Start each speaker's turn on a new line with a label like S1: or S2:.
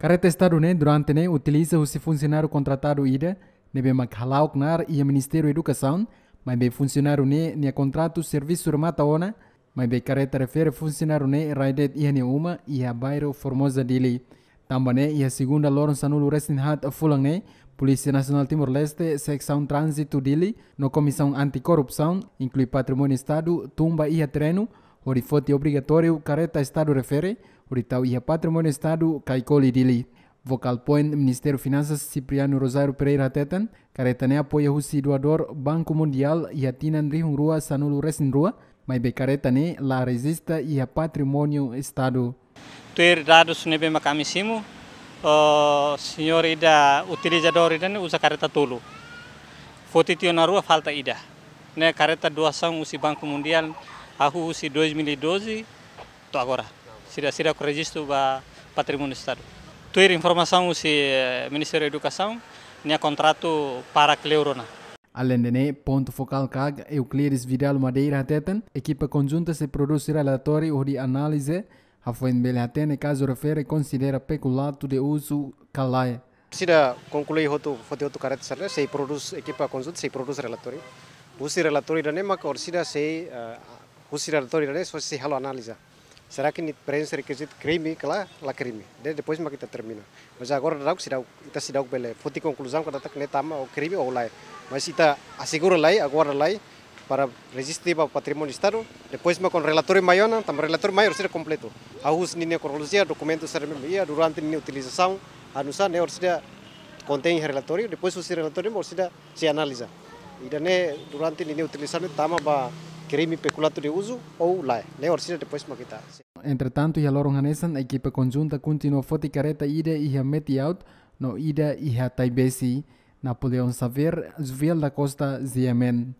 S1: Careta estadunidense utiliza o se funcionário contratado ida, nebe makhalau knar e Ministério da Educação, mas be funcionário ne ne contrato serviço mata ona, mas be careta refere funcionário ne raidet ia ne uma e a bairro Formosa dili. Tambane a segunda loron sanulu resinhat fulang ne, Polícia Nacional Timor-Leste, Secção Trânsito dili, no Comissão Anticorrupção, inclui patrimônio Estado, tumba e a treino, horifote obrigatório, careta Estado refere, Uritau ia patrimônio Estado, Caicoli Dili. Vocal Point Ministério Finanças Cipriano Rosário Pereira Tetan, Caretane apoia Rusi doador Banco Mundial e tinan Rihun Rua Sanulu Resin Rua, mas be Caretane la resista e a patrimônio Estado.
S2: Tu sunebe makamisimu, o senhor ida utilizador ida ne usa careta tulu. Fotitio na rua falta ida. Ne careta doação usi Banco Mundial, ahu usi 2012, to agora. seria, seria com registro para patrimônio do Estado. Ter informação se eh, Ministério da Educação tinha contrato para a Cleurona.
S1: Além de ponto focal CAG e o Vidal Madeira Tetan, equipa conjunta se produz relatório de análise, a Fuenbele Atene caso refere considera peculato de uso calaia.
S3: Sida conclui o fote hotu karet né? se produz equipa conjunta se produz relatório. Usi relatório da nema, or sida se, uh, usi relatório da nema, se halo análise. Será que para esse requisito crime, que lá, é crime. Depois que tá termina. Mas agora não se dá, está se dá bele. Foi conclusão que está que o crime ou lá. É. Mas está assegura lá, agora lá para resistir ao patrimônio do Estado. Depois mas com relatório maior, também relatório maior será completo. A us de necrologia, é documentos será mesmo durante nem utilização, anusa nem orcida contém relatório, depois o relatório se analisa. E né, durante nem utilização também tá a crime peculato de uso ou lá. Nem orcina depois de maquitar.
S1: Entretanto, já loron hanesan, a equipe conjunta continuou forte careta ida e a meti out, no ida e a taibesi, Napoleão Saver, Zuviel da Costa, Ziemen.